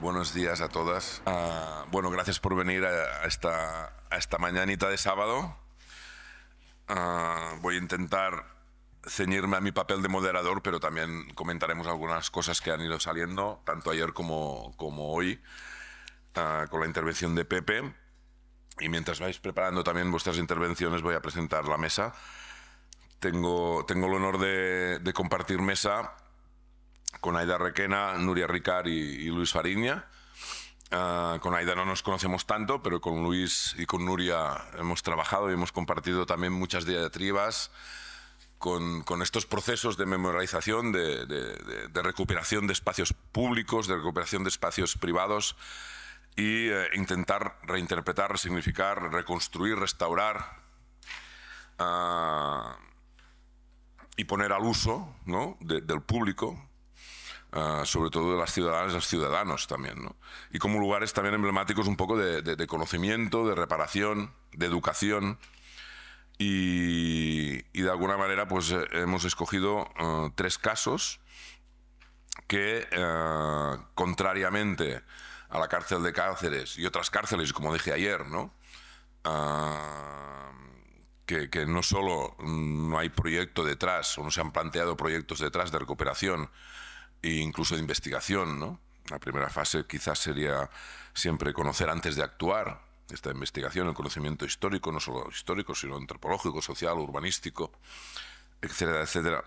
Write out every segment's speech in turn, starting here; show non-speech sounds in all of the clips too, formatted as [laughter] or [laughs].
Buenos días a todas. Ah, bueno, gracias por venir a esta, a esta mañanita de sábado. Ah, voy a intentar ceñirme a mi papel de moderador, pero también comentaremos algunas cosas que han ido saliendo, tanto ayer como, hoy, ah, con la intervención de Pepe. Y mientras vais preparando también vuestras intervenciones, voy a presentar la mesa. Tengo, el honor de compartir mesa con Aida Requena, Nuria Ricard y, Luis Fariña. Ah, con Aida no nos conocemos tanto, pero con Luis y con Nuria hemos trabajado y hemos compartido también muchas diatribas con, estos procesos de memorización, de, recuperación de espacios públicos, de recuperación de espacios privados e intentar reinterpretar, resignificar, reconstruir, restaurar ah, y poner al uso del público Ah, sobre todo de las ciudadanas y los ciudadanos también, Y como lugares también emblemáticos un poco de, conocimiento, de reparación, de educación. Y, de alguna manera pues eh, hemos escogido ah, tres casos que, ah, contrariamente a la cárcel de Cáceres y otras cárceles, como dije ayer, ¿no? que, no solo mm, no hay proyecto detrás o no se han planteado proyectos detrás de recuperación, e incluso de investigación. ¿no? La primera fase quizás sería siempre conocer antes de actuar. Esta investigación, el conocimiento histórico, no solo histórico, sino antropológico, social, urbanístico, etcétera, etcétera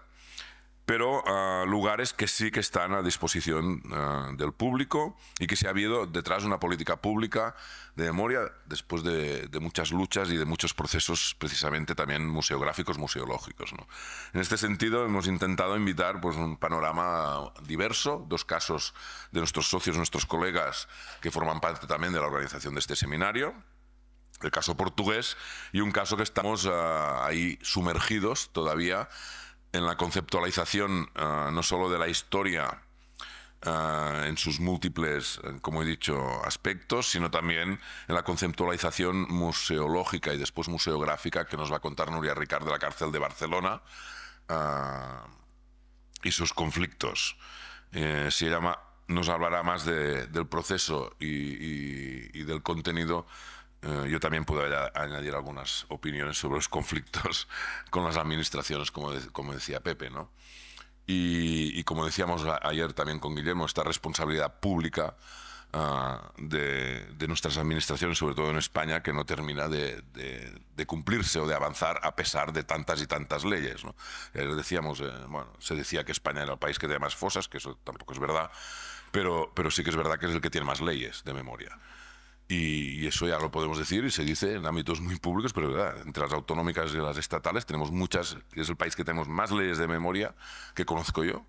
pero ah, lugares que sí que están a disposición ah, del público y que se ha habido detrás una política pública de memoria después de, muchas luchas y de muchos procesos precisamente también museográficos, museológicos. ¿no? En este sentido hemos intentado invitar pues, un panorama diverso, dos casos de nuestros socios, nuestros colegas que forman parte también de la organización de este seminario, el caso portugués y un caso que estamos ah, ahí sumergidos todavía en la conceptualización eh, no solo de la historia eh, en sus múltiples, eh, como he dicho, aspectos, sino también en la conceptualización museológica y después museográfica que nos va a contar Nuria Ricard de la cárcel de Barcelona y sus conflictos. se llama, nos hablará más del proceso y, y del contenido eh, yo también puedo añadir algunas opiniones sobre los conflictos [laughs] con las administraciones, como, como decía Pepe, ¿no? Y, como decíamos ayer también con Guillermo, esta responsabilidad pública ah, de, nuestras administraciones, sobre todo en España, que no termina de, cumplirse o de avanzar a pesar de tantas y tantas leyes. ¿no? Eh, decíamos, eh, bueno, se decía que España era el país que tenía más fosas, que eso tampoco es verdad, pero, pero sí que es verdad que es el que tiene más leyes de memoria. Y, eso ya lo podemos decir y se dice en ámbitos muy públicos, pero ¿verdad? entre las autonómicas y las estatales tenemos muchas, es el país que tenemos más leyes de memoria que conozco yo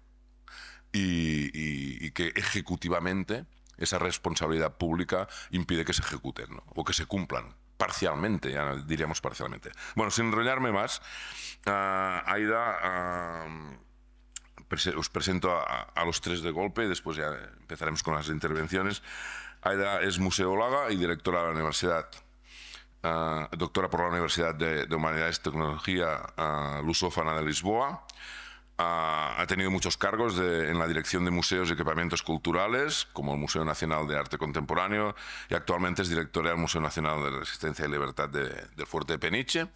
y, que ejecutivamente esa responsabilidad pública impide que se ejecuten o que se cumplan parcialmente, diríamos parcialmente. Bueno, sin enrollarme más, ah, Aida... Ah, os presento a, a, los tres de golpe, después ya empezaremos con las intervenciones. Aida es museóloga y directora de la universidad, eh, doctora por la Universidad de, Humanidades y Tecnología eh, Lusófana de Lisboa. Eh, ha tenido muchos cargos en la dirección de museos y equipamientos culturales, como el Museo Nacional de Arte Contemporáneo, y actualmente es directora del Museo Nacional de Resistencia y Libertad del Fuerte de Peniche.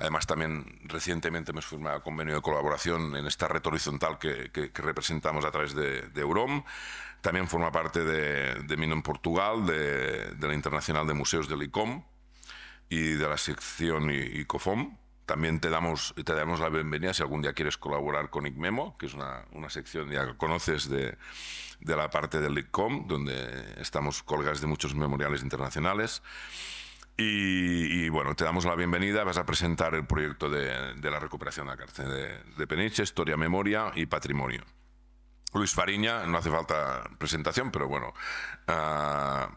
Además, también recientemente hemos firmado convenio de colaboración en esta red horizontal que, representamos a través de, de, Eurom. También forma parte de, de Mino en Portugal, de, la Internacional de Museos del ICOM y de la sección ICOFOM. También te damos, te damos la bienvenida si algún día quieres colaborar con ICMEMO, que es una, sección ya que conoces de, de la parte del ICOM, donde estamos colgas de muchos memoriales internacionales. Y, bueno, te damos la bienvenida. Vas a presentar el proyecto de, la recuperación de la cárcel de, Peniche, Historia, Memoria y Patrimonio. Luis Fariña, no hace falta presentación, pero bueno, ah,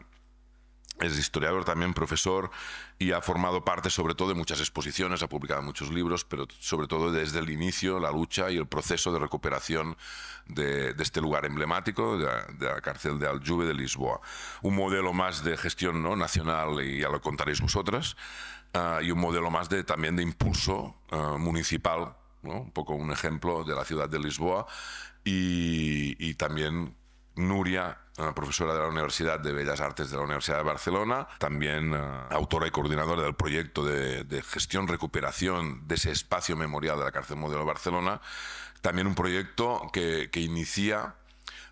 es historiador también, profesor, y ha formado parte sobre todo de muchas exposiciones, ha publicado muchos libros, pero sobre todo desde el inicio, la lucha y el proceso de recuperación de, este lugar emblemático, de la, cárcel de Aljube de Lisboa. Un modelo más de gestión ¿no? nacional, y ya lo contaréis vosotras, ah, y un modelo más de, también de impulso ah, municipal, un poco un ejemplo de la ciudad de Lisboa, y también Nuria, eh, profesora de la Universidad de Bellas Artes de la Universidad de Barcelona, también eh, autora y coordinadora del proyecto de, gestión recuperación de ese espacio memorial de la cárcel modelo de Barcelona, también un proyecto que, inicia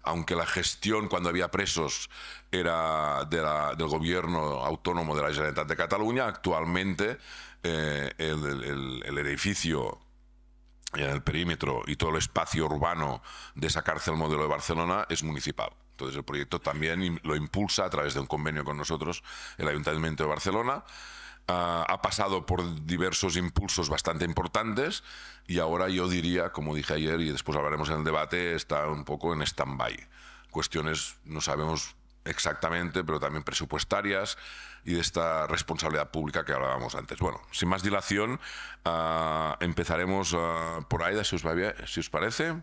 aunque la gestión cuando había presos era del gobierno autónomo de la Generalitat de Cataluña, actualmente eh, el edificio el perímetro y todo el espacio urbano de esa cárcel modelo de Barcelona es municipal. Entonces el proyecto también lo impulsa a través de un convenio con nosotros, el Ayuntamiento de Barcelona. Ah, ha pasado por diversos impulsos bastante importantes y ahora yo diría, como dije ayer y después hablaremos en el debate, está un poco en stand-by. Cuestiones no sabemos exactamente, pero también presupuestarias, y de esta responsabilidad pública que hablábamos antes. Bueno, sin más dilación, ah, empezaremos ah, por Aida, si os, si os parece.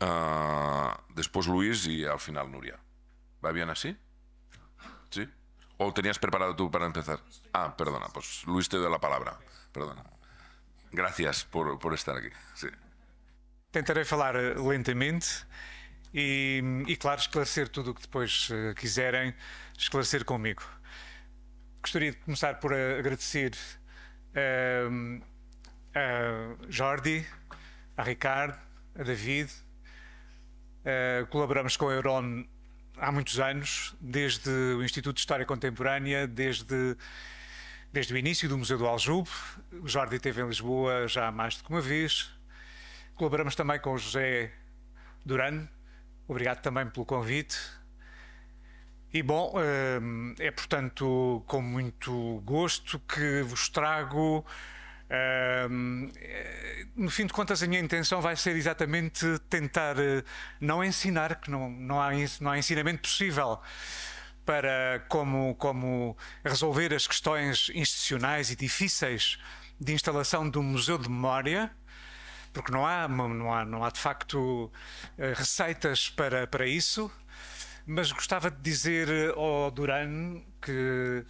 Ah, después Luis y al final Nuria. ¿Va bien así? ¿Sí? ¿O tenías preparado tú para empezar? Ah, perdona, pues Luis te doy la palabra. Perdona. Gracias por, por estar aquí. Sí. hablar falar eh, lentamente. ...y e, e claro, esclarecer todo o que después eh, quisieran... esclarecer conmigo... gostaria de começar por agradecer um, ehm, a Jordi, a Ricardo, a David. Uh, colaboramos com a Euron há muitos anos, desde o Instituto de História Contemporânea, desde, desde o início do Museu do Aljube. O Jordi esteve em Lisboa já mais do que uma vez. Colaboramos também com o José Duran. Obrigado também pelo convite. E bom, eh, é portanto com muito gosto que vos trago. Eh, no fim de contas, a minha intenção vai ser exatamente tentar eh, não ensinar, que não, não, há, não há ensinamento possível para como, como resolver as questões institucionais e difíceis de instalação de um museu de memória, porque não há, não há, não há de facto receitas para, para isso mas gostava de dizer eh, ao Duran que,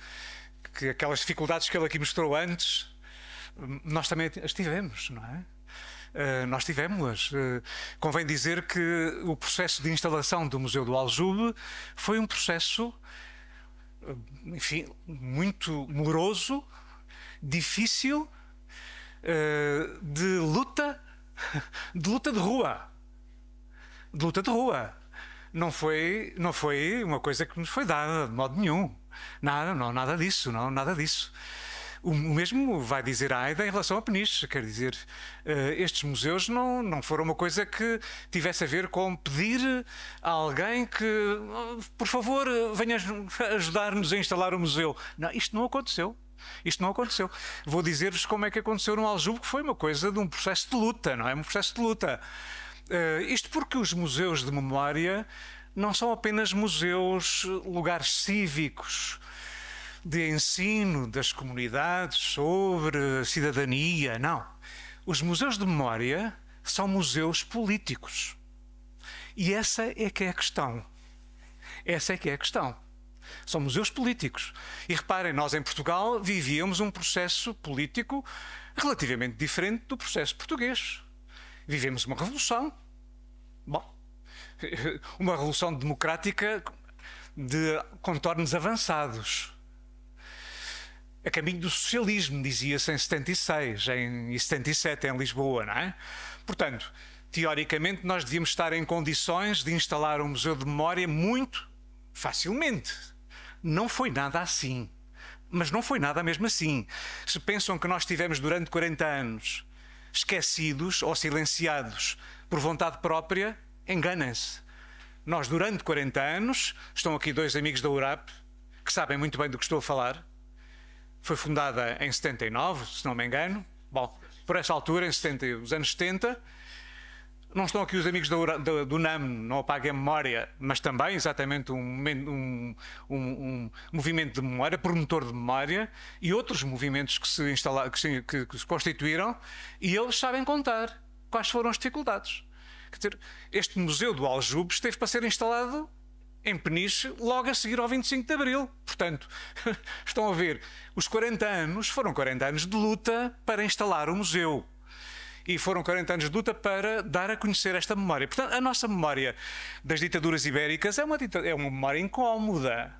que aquelas dificuldades que ele aqui mostrou antes, hum, nós também as tivemos, não é? Uh, nós tivemos-las. Uh, convém dizer que o processo de instalação do Museu do Aljube foi um processo, uh, enfim, muito moroso, difícil, de luta, [laughs] de luta de rua. De luta de rua não foi, não foi uma coisa que nos foi dada de modo nenhum. Nada, não, nada disso, não, nada disso. O mesmo vai dizer a AIDA em relação ao Peniche, quer dizer, eh, estes museus não, não foram uma coisa que tivesse a ver com pedir a alguém que, oh, por favor, venha ajudar-nos a instalar o museu. Não, isto não aconteceu. Isto não aconteceu. Vou dizer-vos como é que aconteceu no Aljube, que foi uma coisa de um processo de luta, não é? Um processo de luta. Uh, isto porque os museus de memória não são apenas museus, lugares cívicos de ensino das comunidades sobre cidadania, não. Os museus de memória são museus políticos. E essa é que é a questão. Essa é que é a questão. São museus políticos. E reparem, nós em Portugal vivíamos um processo político relativamente diferente do processo português vivemos uma revolução. Bom, [laughs] uma revolução democrática de contornos avançados. A caminho do socialismo, dizia-se em 76, em 77, em Lisboa, não é? Portanto, teoricamente, nós devíamos estar em condições de instalar um museu de memória muito facilmente. Não foi nada assim. Mas não foi nada mesmo assim. Se pensam que nós tivemos durante 40 anos esquecidos ou silenciados por vontade própria, enganem-se. Nós, durante 40 anos, estão aqui dois amigos da URAP que sabem muito bem do que estou a falar. Foi fundada em 79, se não me engano. Bom, por essa altura, em 70, os anos 70, não estão aqui os amigos do NAM, não apaguem a memória, mas também exatamente um, um, um, um, movimento de memória, promotor de memória, e outros movimentos que se, instala, que, se, que, que se constituíram, e eles sabem contar quais foram as dificuldades. Quer dizer, este Museu do Aljube esteve para ser instalado em Peniche logo a seguir ao 25 de Abril. Portanto, [laughs] estão a ver, os 40 anos foram 40 anos de luta para instalar o museu e foram 40 anos de luta para dar a conhecer esta memória. Portanto, a nossa memória das ditaduras ibéricas é uma, é uma memória incómoda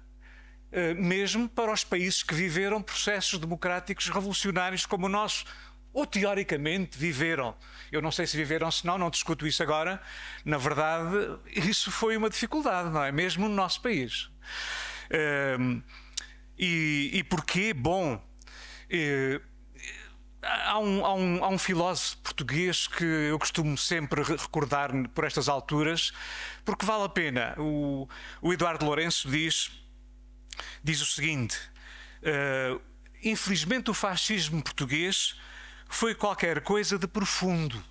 eh, mesmo para os países que viveram processos democráticos revolucionários como o nosso, ou teoricamente viveram. Eu não sei se viveram, se não, não discuto isso agora. Na verdade, isso foi uma dificuldade, não é? Mesmo no nosso país. Ehm, e, e porquê? Bom, eh, Há um, há, um, há um, filósofo português que eu costumo sempre recordar por estas alturas, porque vale a pena. O, o Eduardo Lourenço diz, diz o seguinte: uh, Infelizmente, o fascismo português foi qualquer coisa de profundo,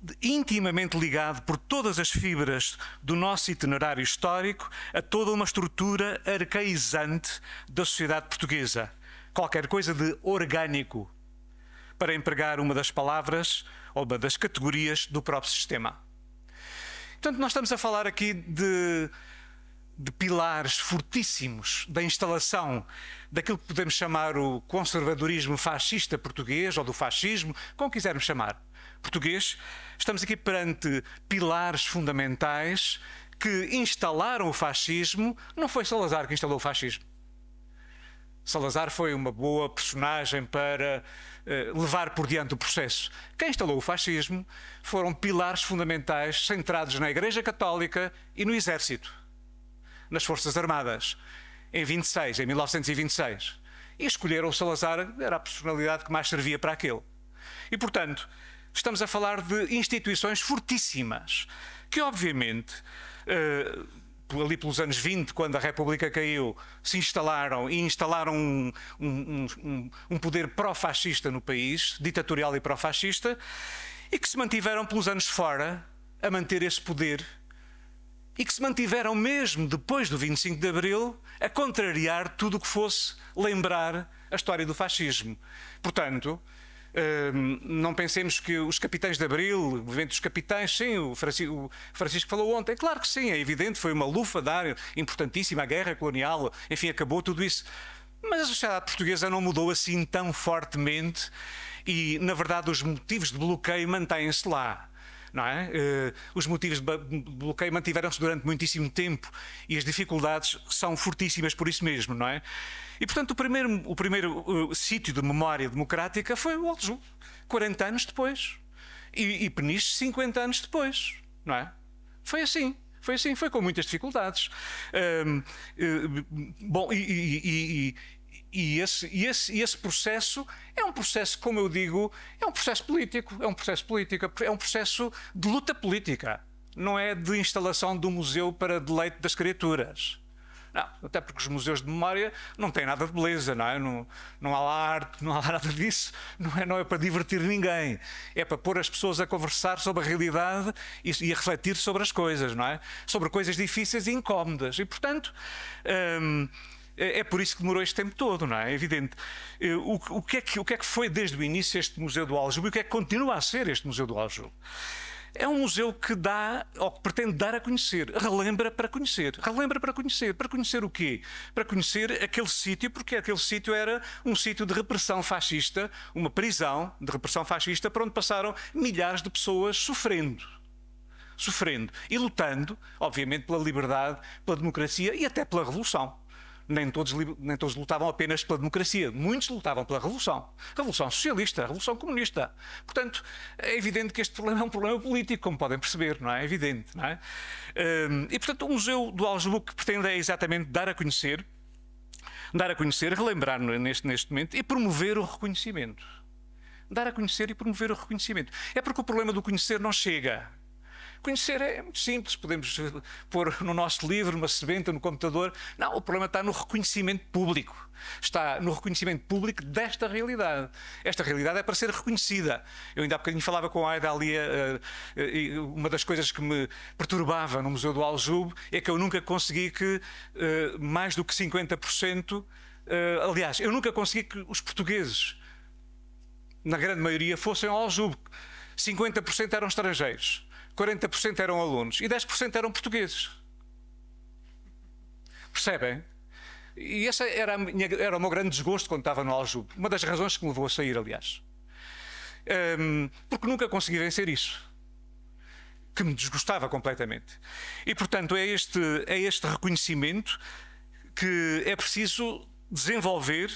de intimamente ligado por todas as fibras do nosso itinerário histórico a toda uma estrutura arcaizante da sociedade portuguesa qualquer coisa de orgânico para empregar uma das palavras ou uma das categorias do próprio sistema. Portanto, nós estamos a falar aqui de, de pilares fortíssimos da instalação daquilo que podemos chamar o conservadorismo fascista português ou do fascismo, como quisermos chamar português. Estamos aqui perante pilares fundamentais que instalaram o fascismo. Não foi Salazar que instalou o fascismo. Salazar foi uma boa personagem para eh, levar por diante o processo. Quem instalou o fascismo foram pilares fundamentais centrados na Igreja Católica e no Exército, nas Forças Armadas, em 26, em 1926. E escolheram o Salazar, era a personalidade que mais servia para aquele. E, portanto, estamos a falar de instituições fortíssimas, que obviamente eh, ali pelos anos 20, quando a República caiu, se instalaram e instalaram um, um, um, um poder pró-fascista no país, ditatorial e pró-fascista, e que se mantiveram pelos anos fora a manter esse poder e que se mantiveram mesmo depois do 25 de Abril a contrariar tudo o que fosse lembrar a história do fascismo. Portanto, não pensemos que os capitães de Abril, o movimento dos capitães, sim, o Francisco, o Francisco, falou ontem, claro que sim, é evidente, foi uma lufa importantíssima, a guerra colonial, enfim, acabou tudo isso. Mas a sociedade portuguesa não mudou assim tão fortemente e, na verdade, os motivos de bloqueio mantêm-se lá não é? Eh, os motivos de bloqueio mantiveram-se durante muitíssimo tempo e as dificuldades são fortíssimas por isso mesmo, não é? E portanto o primeiro, o primeiro eh, sítio de memória democrática foi o Aljo, 40 anos depois. E, e Peniche 50 anos depois, não é? Foi assim. Foi assim, foi com muitas dificuldades. Ehm, eh, bom, e, e, e, e esse, e, esse, e esse processo é um processo, como eu digo, é um processo político, é um processo político, é um processo de luta política, não é de instalação do museu para deleite das criaturas. Não, até porque os museus de memória não têm nada de beleza, não é? Não, não há lá arte, não há nada disso, não é, não é para divertir ninguém. É para pôr as pessoas a conversar sobre a realidade e, e a refletir sobre as coisas, não é? Sobre coisas difíceis e incómodas. E, portanto. Hum, é, é por isso que demorou este tempo todo, não é? É evidente. Eh, o, o, que é que, o que é que foi desde o início este Museu do Aljube e o que é que continua a ser este Museu do Aljube? é um museu que dá, ou que pretende dar a conhecer, relembra para conhecer, relembra para conhecer, para conhecer o quê? Para conhecer aquele sítio, porque aquele sítio era um sítio de repressão fascista, uma prisão de repressão fascista, para onde passaram milhares de pessoas sofrendo. Sofrendo e lutando, obviamente, pela liberdade, pela democracia e até pela revolução nem todos, nem todos lutavam apenas pela democracia, muitos lutavam pela revolução. Revolução socialista, revolução comunista. Portanto, é evidente que este problema é um problema político, como podem perceber, não é? É evidente, não é? Hum, e, portanto, o Museu do Augsburg pretende é exatamente dar a conhecer, dar a conhecer, relembrar neste, neste momento e promover o reconhecimento. Dar a conhecer e promover o reconhecimento. É porque o problema do conhecer não chega. Conhecer é muito simples, podemos eh, pôr no nosso livro, numa sebenta, no computador. Não, o problema está no reconhecimento público. Está no reconhecimento público desta realidade. Esta realidade é para ser reconhecida. Eu ainda há bocadinho falava com a Aida eh, eh, e uma das coisas que me perturbava no Museu do Aljube é que eu nunca consegui que mais do que 50%, aliás, eu nunca consegui que os portugueses, na grande maioria, fossem ao Aljube. 50% eram estrangeiros. 40% eram alunos e 10% eram portugueses. Percebem? E esse era, minha, era o meu grande desgosto quando estava no Aljube. Uma das razões que me levou a sair, aliás. Um, porque nunca consegui vencer isso. Que me desgostava completamente. E, portanto, é este, é este reconhecimento que é preciso desenvolver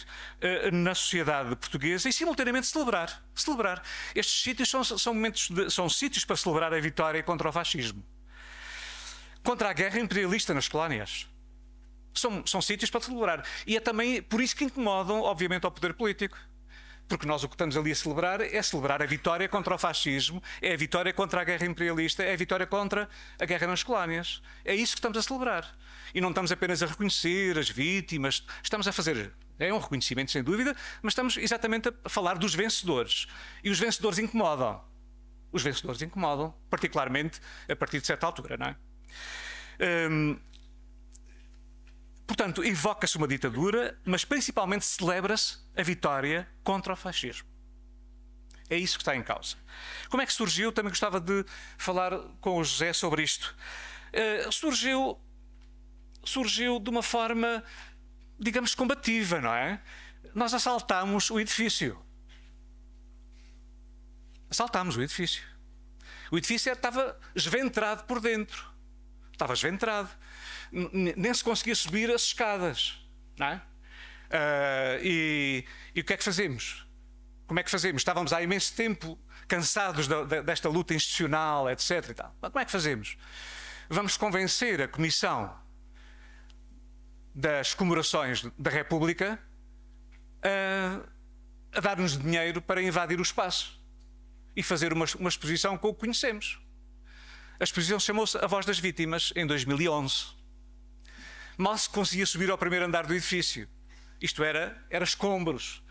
uh, na sociedade portuguesa e simultaneamente celebrar. celebrar. Estes sítios são, são, momentos de, são sítios para celebrar a vitória contra o fascismo, contra a guerra imperialista nas colónias. São, são sítios para celebrar. E é também por isso que incomodam, obviamente, ao poder político. Porque nós o que estamos ali a celebrar é celebrar a vitória contra o fascismo, é a vitória contra a guerra imperialista, é a vitória contra a guerra nas colónias. É isso que estamos a celebrar e não estamos apenas a reconhecer as vítimas, estamos a fazer. É um reconhecimento, sem dúvida, mas estamos exatamente a falar dos vencedores. E os vencedores incomodam. Os vencedores incomodam, particularmente a partir de certa altura, não é? Hum, portanto, evoca-se uma ditadura, mas principalmente celebra-se a vitória contra o fascismo. É isso que está em causa. Como é que surgiu? Também gostava de falar com o José sobre isto. Uh, surgiu surgiu de uma forma, digamos, combativa, não é? Nós assaltámos o edifício. Assaltámos o edifício. O edifício é, estava esventrado por dentro. Estava esventrado. Nem se conseguia subir as escadas, não é? Uh, e, e, o que é que fazemos? Como é que fazemos? Estávamos há imenso tempo cansados da, da, desta luta institucional, etc. Como é que fazemos? Vamos convencer a Comissão das comemorações da República a, a dar-nos dinheiro para invadir o espaço e fazer uma, uma exposição com o que conhecemos. A exposição chamou-se A Voz das Vítimas, em 2011. Mal se conseguia subir ao primeiro andar do edifício. Isto era, era escombros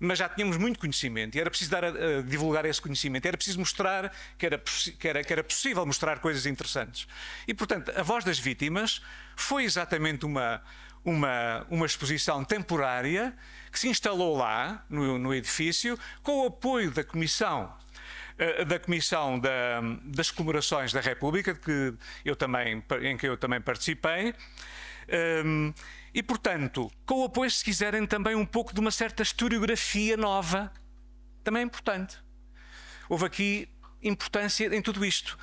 mas já tínhamos muito conhecimento e era preciso dar a, a divulgar esse conhecimento, era preciso mostrar que era, que, era, que era possível mostrar coisas interessantes. E, portanto, a voz das vítimas foi exatamente uma, uma, uma exposição temporária que se instalou lá, no, no edifício, com o apoio da Comissão eh, da Comissão da, das Comemorações da República, que eu também, em que eu também participei, um, ehm, e, portanto, com o apoio, se quiserem, também um pouco de uma certa historiografia nova, também é importante. Houve aqui importância em tudo isto.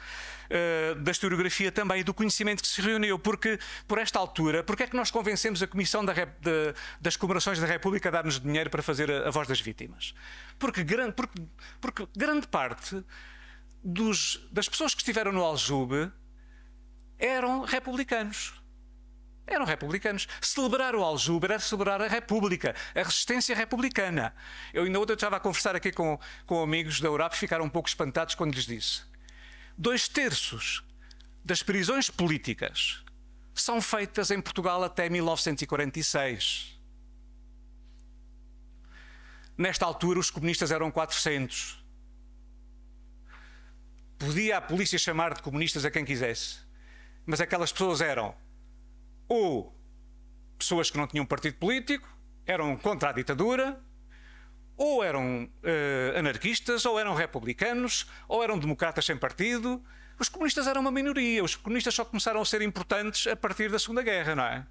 Eh, da historiografia também, do conhecimento que se reuniu, porque por esta altura, porque é que nós convencemos a Comissão da de... das Comemorações da República a dar-nos dinheiro para fazer a, voz das vítimas? Porque, porque... porque grande parte dos... das pessoas que estiveram no Aljube eram republicanos eram republicanos. Celebrar o Aljúber era celebrar a República, a resistência republicana. Eu ainda ontem estava a conversar aqui com, com amigos da Europa e ficaram um pouco espantados quando lhes disse: dois terços das prisões políticas são feitas em Portugal até 1946. Nesta altura, os comunistas eram 400. Podia a polícia chamar de comunistas a quem quisesse, mas aquelas pessoas eram ou pessoas que não tinham partido político, eram contra a ditadura, ou eram uh, anarquistas, ou eram republicanos, ou eram democratas sem partido. Os comunistas eram uma minoria, os comunistas só começaram a ser importantes a partir da Segunda Guerra, não é?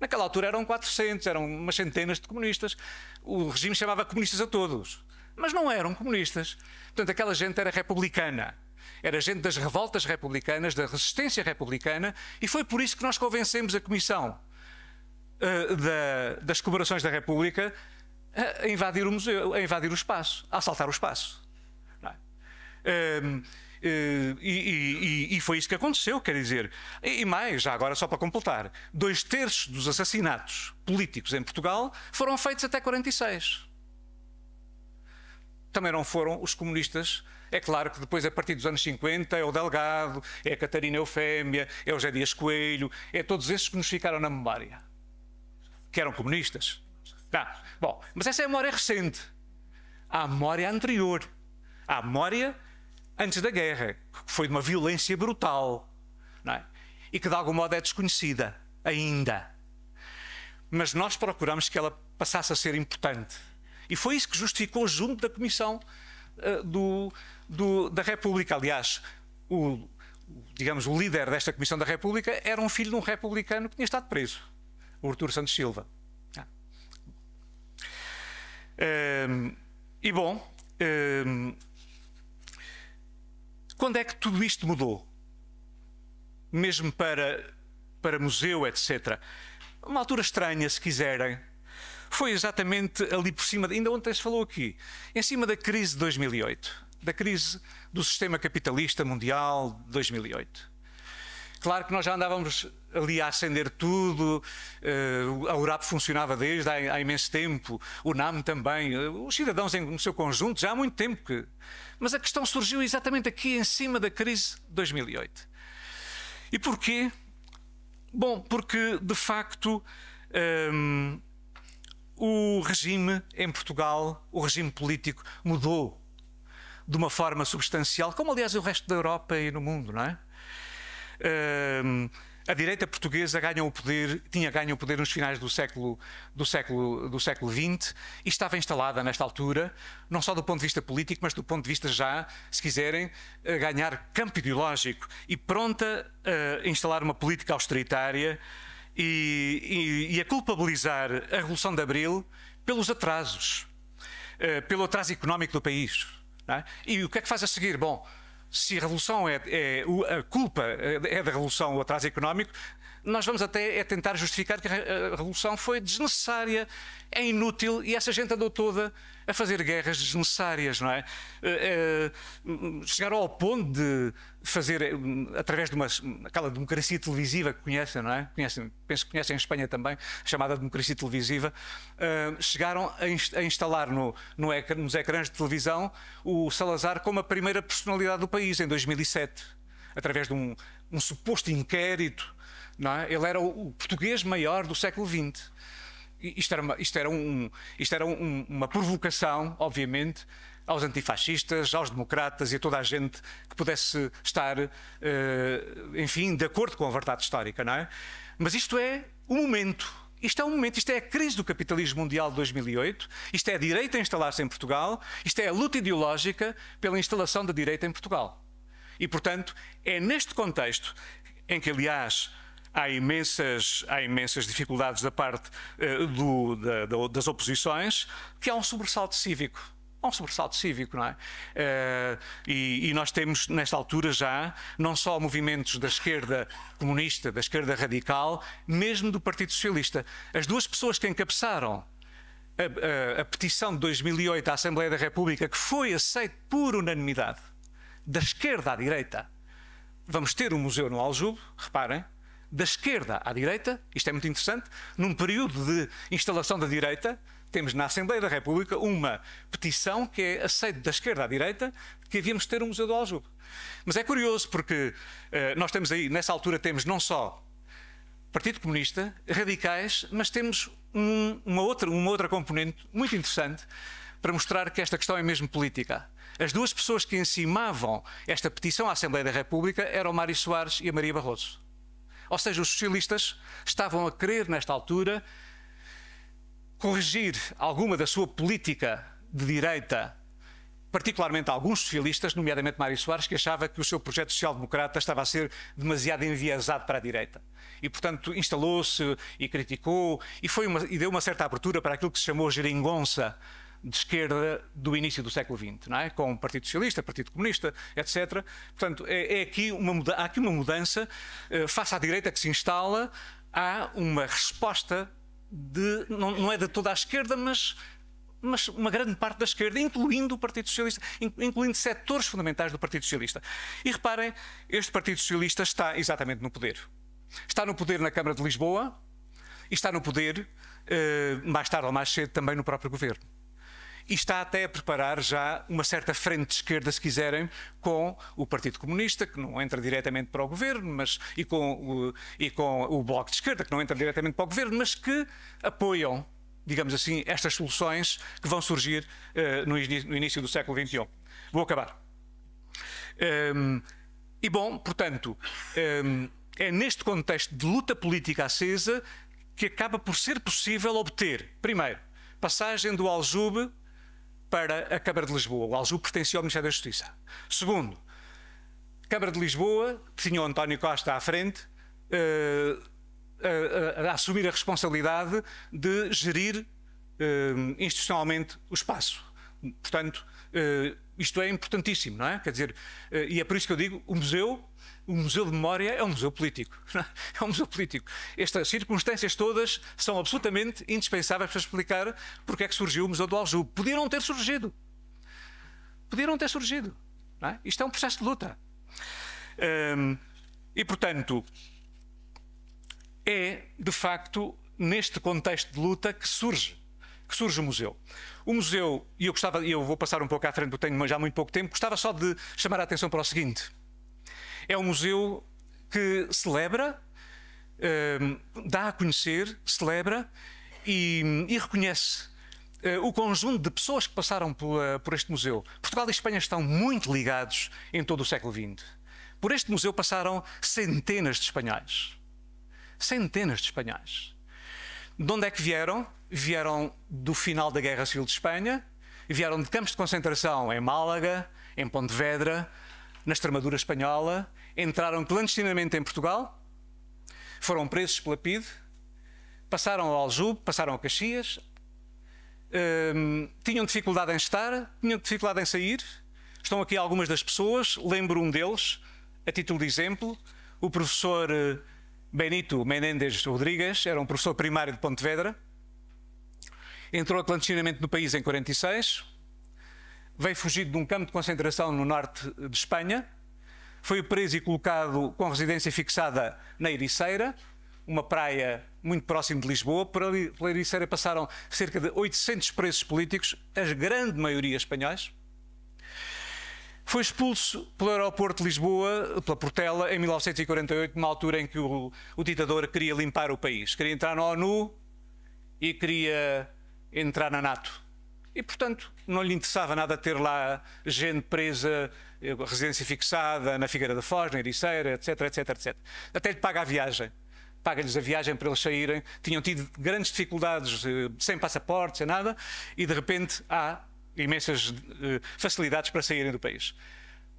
Naquela altura eram 400, eram umas centenas de comunistas. O regime chamava comunistas a todos, mas não eram comunistas. Portanto, aquela gente era republicana. Era gente das revoltas republicanas, da resistência republicana, e foi por isso que nós convencemos a Comissão uh, da, das Comemorações da República a invadir o, museu, a invadir o espaço, a assaltar o espaço. Um, é? ehm, eh, e, e, e, foi isso que aconteceu, quer dizer. E, e mais, já agora só para completar, dois terços dos assassinatos políticos em Portugal foram feitos até 46 também não foram os comunistas é claro que depois, a partir dos anos 50, é o Delgado, é a Catarina Eufémia, é o José Dias Coelho, é todos esses que nos ficaram na memória, que eram comunistas. Tá. Bom, mas essa é a memória recente. Há a memória anterior. Há a memória antes da guerra, que foi de uma violência brutal é? e que de algum modo é desconhecida ainda. Mas nós procuramos que ela passasse a ser importante. E foi isso que justificou, junto da Comissão uh, do, do, da República. Aliás, o, digamos, o líder desta Comissão da República era um filho de um republicano que tinha estado preso, o Artur Santos Silva. Ah. Hum, e bom, hum, quando é que tudo isto mudou? Mesmo para, para museu, etc. Uma altura estranha, se quiserem. Foi exatamente ali por cima, ainda ontem se falou aqui, em cima da crise de 2008 da crise do sistema capitalista mundial de 2008. Claro que nós já andávamos ali a acender tudo, eh, a URAP funcionava desde há, imenso tempo, o NAM também, eh, os cidadãos em, no seu conjunto já há muito tempo que. Mas a questão surgiu exatamente aqui em cima da crise de 2008. E porquê? Bom, porque de facto ehm, o regime em Portugal, o regime político, mudou de uma forma substancial, como aliás o resto da Europa e no mundo, não é? Uh, a direita portuguesa ganha o poder, tinha ganho o poder nos finais do século, do, século, do século XX e estava instalada nesta altura, não só do ponto de vista político, mas do ponto de vista já, se quiserem, ganhar campo ideológico e pronta a instalar uma política austeritária e, e, e a culpabilizar a Revolução de Abril pelos atrasos, eh, pelo atraso económico do país. É? E o que é que faz a seguir? Bom, se a revolução é, é, a culpa é da revolução, o atraso económico, nós vamos até é tentar justificar que a revolução foi desnecessária, é inútil e essa gente andou toda a fazer guerras desnecessárias, não é? Eh, eh, chegaram ao ponto de fazer, eh, através de uma, aquela democracia televisiva que conhecem, não é? Conhecem, penso que conhecem em Espanha também, chamada democracia televisiva, chegaram a, instalar no, no ecrã, nos ecrãs de televisão o Salazar como a primeira personalidade do país em 2007, através de um, um suposto inquérito é? Ele era o, português maior do século XX isto era, uma, isto era, um, isto era um, uma provocação, obviamente, aos antifascistas, aos democratas e a toda a gente que pudesse estar, uh, enfim, de acordo com a verdade histórica, não é? Mas isto é o momento. Isto é o momento, isto é a crise do capitalismo mundial de 2008, isto é a direita a instalar-se em Portugal, isto é a luta ideológica pela instalação da direita em Portugal. E, portanto, é neste contexto em que, aliás, há imensas, há imensas dificuldades da parte uh, do, da, da, das oposições, que há um sobressalto cívico há um sobressalto cívico, não é? Uh, e, e, nós temos, nesta altura já, não só movimentos da esquerda comunista, da esquerda radical, mesmo do Partido Socialista. As duas pessoas que encabeçaram a, a, a petição de 2008 à Assembleia da República, que foi aceita por unanimidade, da esquerda à direita, vamos ter um museu no Aljube, reparem, da esquerda à direita, isto é muito interessante, num período de instalação da direita, temos na Assembleia da República uma petição que é aceita da esquerda à direita que havíamos de ter um Museu do Aljube. Mas é curioso porque eh, nós temos aí, nessa altura, temos não só Partido Comunista, radicais, mas temos um, uma, outra, uma outra componente muito interessante para mostrar que esta questão é mesmo política. As duas pessoas que encimavam esta petição à Assembleia da República eram o Mário Soares e a Maria Barroso. Ou seja, os socialistas estavam a querer, nesta altura, corrigir alguma da sua política de direita, particularmente alguns socialistas, nomeadamente Mário Soares, que achava que o seu projeto social-democrata estava a ser demasiado enviesado para a direita. E, portanto, instalou-se e criticou e, foi uma, e deu uma certa abertura para aquilo que se chamou geringonça de esquerda do início do século XX, não é? com o Partido Socialista, Partido Comunista, etc. Portanto, é, é aqui uma, há aqui uma mudança eh, face à direita que se instala, há uma resposta de, não, não é de toda a esquerda, mas mas uma grande parte da esquerda, incluindo o Partido Socialista, incluindo setores fundamentais do Partido Socialista. E reparem, este Partido Socialista está exatamente no poder. Está no poder na Câmara de Lisboa e está no poder, eh, mais tarde ou mais cedo, também no próprio governo e está até a preparar já uma certa frente de esquerda, se quiserem, com o Partido Comunista, que não entra diretamente para o governo, mas e com o, e com o Bloco de Esquerda, que não entra diretamente para o governo, mas que apoiam, digamos assim, estas soluções que vão surgir uh, no, no, início do século XXI. Vou acabar. Um, ehm, e bom, portanto, um, ehm, é neste contexto de luta política acesa que acaba por ser possível obter, primeiro, passagem do aljube para a Câmara de Lisboa. O Alju pertencia ao Ministério da Justiça. Segundo, Câmara de Lisboa tinha o António Costa à frente uh, a, a, assumir a responsabilidade de gerir uh, institucionalmente o espaço. Portanto, uh, isto é importantíssimo, não é? Quer dizer, e é por isso que eu digo, o museu o Museu de Memória é um museu político. [laughs] É um museu político. Estas circunstâncias todas são absolutamente indispensáveis para explicar porque é que surgiu o Museu do Aljube. Podiam não ter surgido. Podiam não ter surgido. Não é? Isto é um processo de luta. Hum, e, portanto, é, de facto, neste contexto de luta que surge que surge o museu. O museu, e eu gostava, eu vou passar um pouco à frente, porque tenho já muito pouco tempo, gostava só de chamar a atenção para o seguinte. É um museu que celebra, ehm, dá a conhecer, celebra e, e reconhece eh, o conjunto de pessoas que passaram por este museu. Portugal e Espanha estão muito ligados em todo o século XX. Por este museu passaram centenas de espanhóis. Centenas de espanhóis. De onde é que vieram? Vieram do final da Guerra Civil de Espanha, vieram de campos de concentração em Málaga, em Pontevedra, na Extremadura espanhola, entraram clandestinamente em Portugal, foram presos pela PIDE, passaram ao Aljube, passaram a Caxias, hum, tinham dificuldade em estar, tinham dificuldade em sair. Estão aqui algumas das pessoas, lembro um deles, a título de exemplo, o professor eh, Benito Menéndez Rodrigues, era um professor primário de Pontevedra, entrou clandestinamente no país em 46, veio fugido de um campo de concentração no norte de Espanha, foi preso e colocado com residência fixada na Ericeira, uma praia muito próxima de Lisboa. Pela Ericeira passaram cerca de 800 presos políticos, a grande maioria espanhóis. Foi expulso pelo aeroporto de Lisboa, pela Portela, em 1948, numa altura em que o, o ditador queria limpar o país. Queria entrar na ONU e queria entrar na NATO. E, portanto, não lhe interessava nada ter lá gente presa, eh, residência fixada na Figueira da Foz, na Ericeira, etc, etc, etc. Até lhe paga a viagem. Paga-lhes a viagem para eles saírem. Tinham tido grandes dificuldades, eh, sem passaporte, sem nada, e de repente há imensas eh, facilidades para saírem do país.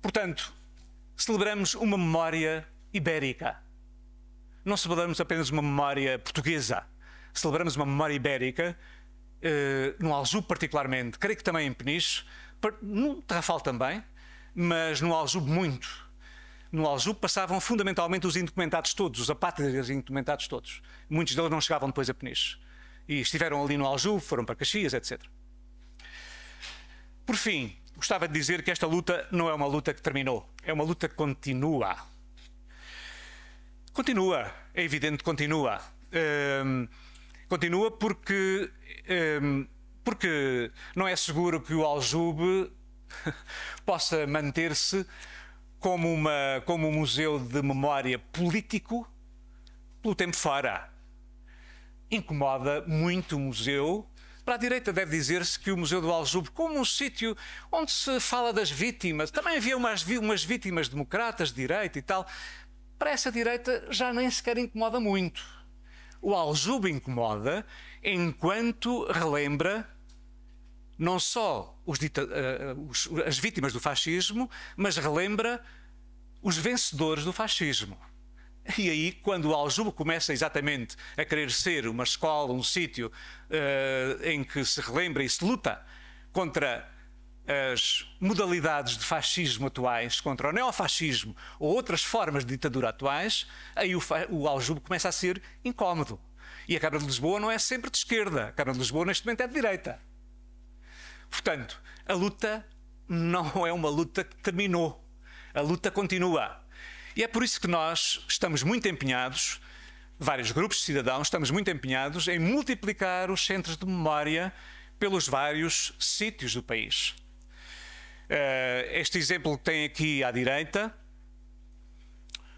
Portanto, celebramos uma memória ibérica. Não celebramos apenas uma memória portuguesa. Celebramos uma memória ibérica eh, no Aljube particularmente, creio que também em Peniche, no Terrafal também, mas no Aljube muito. No Aljube passavam fundamentalmente os indocumentados todos, os apátridas indocumentados todos. Muitos deles não chegavam depois a Peniche. E estiveram ali no Aljube, foram para Caxias, etc. Por fim, gostava de dizer que esta luta não é uma luta que terminou, é uma luta que continua. Continua, é evidente, continua. Hum, Continua porque, um, ehm, porque não é seguro que o Aljube [laughs] possa manter-se como, uma, como um museu de memória político pelo tempo fora. Incomoda muito o museu. Para a direita deve dizer-se que o Museu do Aljube, como um sítio onde se fala das vítimas, também havia umas, umas vítimas democratas de direita e tal, para essa direita já nem sequer incomoda muito o aljube incomoda enquanto relembra não só dita, uh, os, as vítimas do fascismo, mas relembra os vencedores do fascismo. E aí, quando o Aljube começa exatamente a querer ser uma escola, um sítio uh, em que se relembra e se luta contra as modalidades de fascismo atuais contra o neofascismo ou outras formas de ditadura atuais, aí o, o aljube começa a ser incómodo. E a Câmara de Lisboa não é sempre de esquerda. A Câmara de Lisboa, neste momento, é de direita. Portanto, a luta não é uma luta que terminou. A luta continua. E é por isso que nós estamos muito empenhados, vários grupos de cidadãos, estamos muito empenhados em multiplicar os centros de memória pelos vários sítios do país. Eh, este exemplo que tem aqui à direita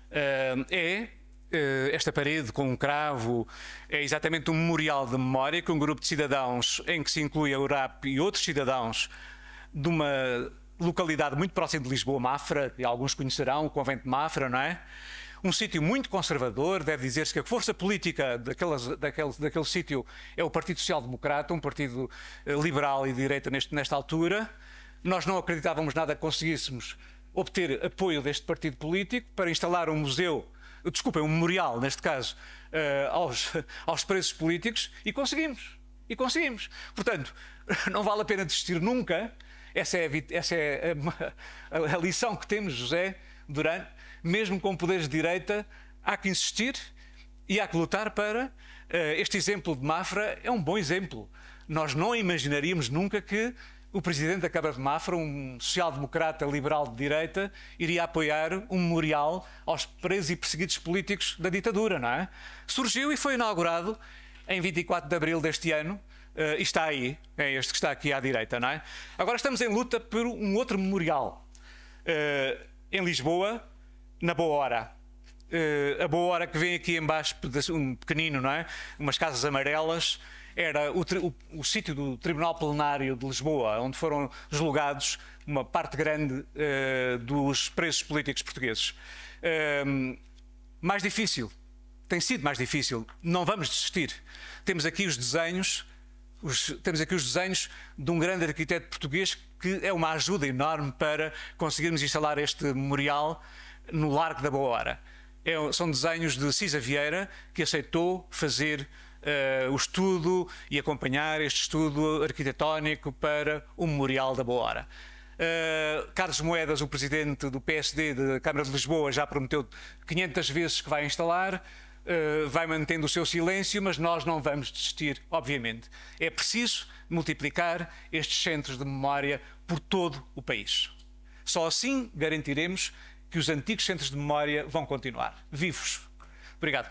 eh, é eh, esta parede com um cravo é exatamente um memorial de memória que um grupo de cidadãos, em que se inclui a URAP e outros cidadãos de uma localidade muito próxima de Lisboa, Mafra, e alguns conhecerão o convento de Mafra, não é? Um sítio muito conservador, deve dizer-se que a força política daquelas, daquele, daquele sítio é o Partido Social Democrata, um partido liberal e direita neste, nesta altura. Nós não acreditávamos nada que conseguíssemos obter apoio deste partido político para instalar um museu, desculpem, um memorial, neste caso, uh, aos, [laughs] aos presos políticos e conseguimos. E conseguimos. Portanto, [laughs] não vale a pena desistir nunca. Essa é, a, essa é a, a, a lição que temos, José Duran. Mesmo com poderes de direita, há que insistir e há que lutar para. Uh, este exemplo de Mafra é um bom exemplo. Nós não imaginaríamos nunca que o presidente da Câmara de Mafra, um social-democrata liberal de direita, iria apoiar um memorial aos presos e perseguidos políticos da ditadura, não é? Surgiu e foi inaugurado em 24 de abril deste ano. Uh, está aí, é este que está aqui à direita, não é? Agora estamos em luta por um outro memorial uh, em Lisboa, na Boa Hora. Uh, a Boa Hora que vem aqui embaixo, um pequenino, não é? Umas casas amarelas, era o, o, o sítio do Tribunal Plenário de Lisboa, onde foram julgados uma parte grande uh, dos presos políticos portugueses. Uh, mais difícil, tem sido mais difícil, não vamos desistir. Temos aqui os desenhos. Os, temos aqui os desenhos de um grande arquiteto português que é uma ajuda enorme para conseguirmos instalar este memorial no Largo da Boa Hora. É, são desenhos de Cisa Vieira que aceitou fazer uh, o estudo e acompanhar este estudo arquitetónico para o Memorial da Boa Hora. Uh, Carlos Moedas, o presidente do PSD da Câmara de Lisboa, já prometeu 500 vezes que vai instalar. Uh, vai mantendo o seu silêncio, mas nós não vamos desistir, obviamente. É preciso multiplicar estes centros de memória por todo o país. Só assim garantiremos que os antigos centros de memória vão continuar vivos. Obrigado.